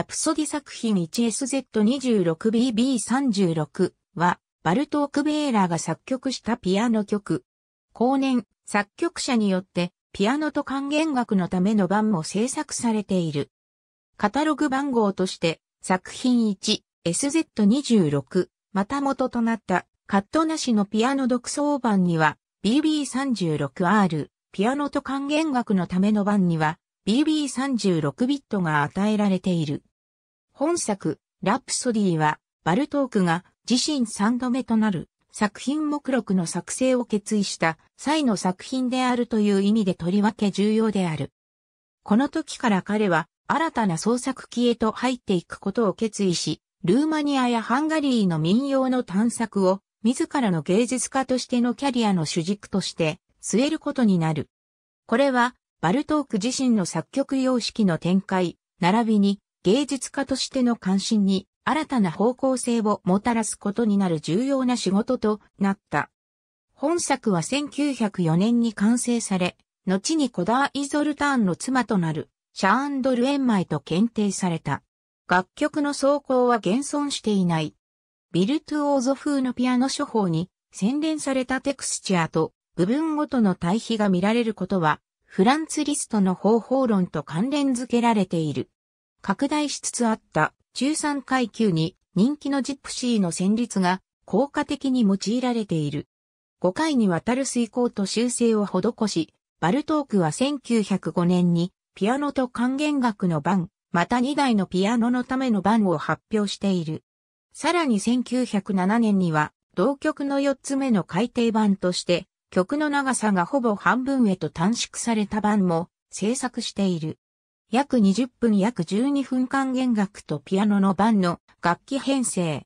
ラプソディ作品 1SZ26BB36 は、バルトーク・ベーラーが作曲したピアノ曲。後年、作曲者によって、ピアノと管弦楽のための版も制作されている。カタログ番号として、作品 1SZ26、また元となったカットなしのピアノ独奏版には BB36R、ピアノと管弦楽のための版には BB36 ビットが与えられている。本作、ラプソディは、バルトークが自身3度目となる作品目録の作成を決意した際の作品であるという意味でとりわけ重要である。この時から彼は新たな創作期へと入っていくことを決意し、ルーマニアやハンガリーの民謡の探索を自らの芸術家としてのキャリアの主軸として据えることになる。これはバルトーク自身の作曲様式の展開、並びに芸術家としての関心に新たな方向性をもたらすことになる重要な仕事となった。本作は1904年に完成され、後にコダー・イゾルターンの妻となるシャーンドル・エンマイと検定された。楽曲の走行は現存していない。ビルトゥオーゾ風のピアノ処方に洗練されたテクスチャーと部分ごとの対比が見られることは、フランツリストの方法論と関連づけられている。拡大しつつあった中産階級に人気のジプシーの旋律が効果的に用いられている。5回にわたる遂行と修正を施し、バルトークは1905年にピアノと還元楽の番、また2台のピアノのための番を発表している。さらに1907年には同曲の4つ目の改訂版として曲の長さがほぼ半分へと短縮された版も制作している。約20分約12分間弦楽とピアノの版の楽器編成。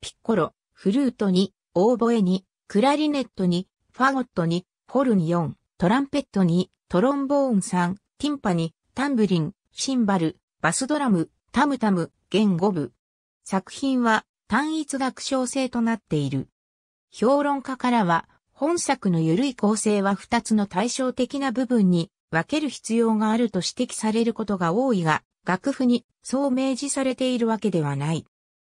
ピッコロ、フルートに、オーボエに、クラリネットに、ファゴットに、ホルン4、トランペットに、トロンボーン3、ティンパに、タンブリン、シンバル、バスドラム、タムタム、弦5部。作品は単一楽章制となっている。評論家からは、本作の緩い構成は2つの対照的な部分に分ける必要があると指摘されることが多いが、楽譜にそう明示されているわけではない。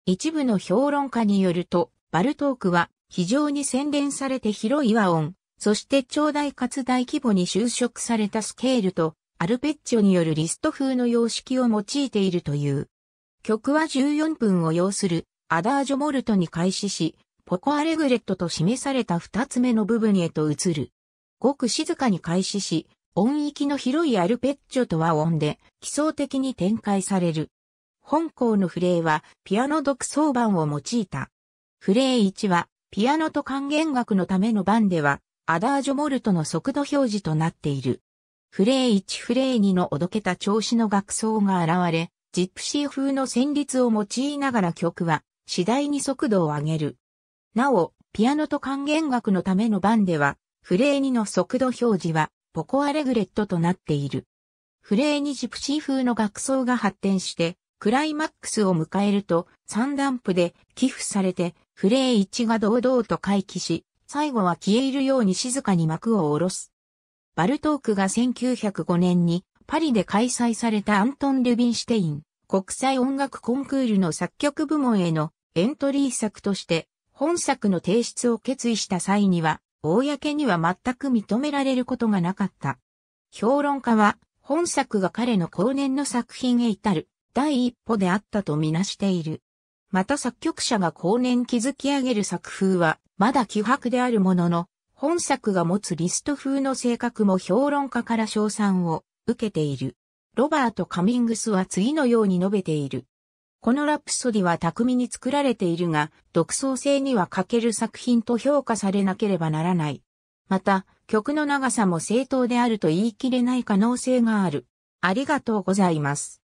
一部の評論家によると、バルトークは非常に洗練されて広い和音、そして長大かつ大規模に修飾されたスケールと、アルペッチョによるリスト風の様式を用いているという。曲は14分を要するアダージョモルトに開始し、ポコアレグレットと示された2つ目の部分へと移る。ごく静かに開始し、音域の広いアルペッチョと和音で、基礎的に展開される。本校のフレーは、ピアノ独奏版を用いた。フレー1は、ピアノと管弦楽のための版では、アダージョモルトの速度表示となっている。フレー1フレー2のおどけた調子の楽奏が現れ、ジップシー風の旋律を用いながら曲は、次第に速度を上げる。なお、ピアノと管弦楽のための版では、フレー2の速度表示は、ポコアレグレットとなっている。フレーにジプシー風の学装が発展して、クライマックスを迎えると、ダンプで寄付されて、フレー1が堂々と回帰し、最後は消えるように静かに幕を下ろす。バルトークが1905年にパリで開催されたアントン・ルビンシュテイン国際音楽コンクールの作曲部門へのエントリー作として本作の提出を決意した際には公には全く認められることがなかった。評論家は、本作が彼の後年の作品へ至る第一歩であったとみなしている。また作曲者が後年築き上げる作風は、まだ希薄であるものの、本作が持つリスト風の性格も評論家から称賛を受けている。ロバート・カミングスは次のように述べている。このラプソディは巧みに作られているが、独創性には欠ける作品と評価されなければならない。また、曲の長さも正当であると言い切れない可能性がある。ありがとうございます。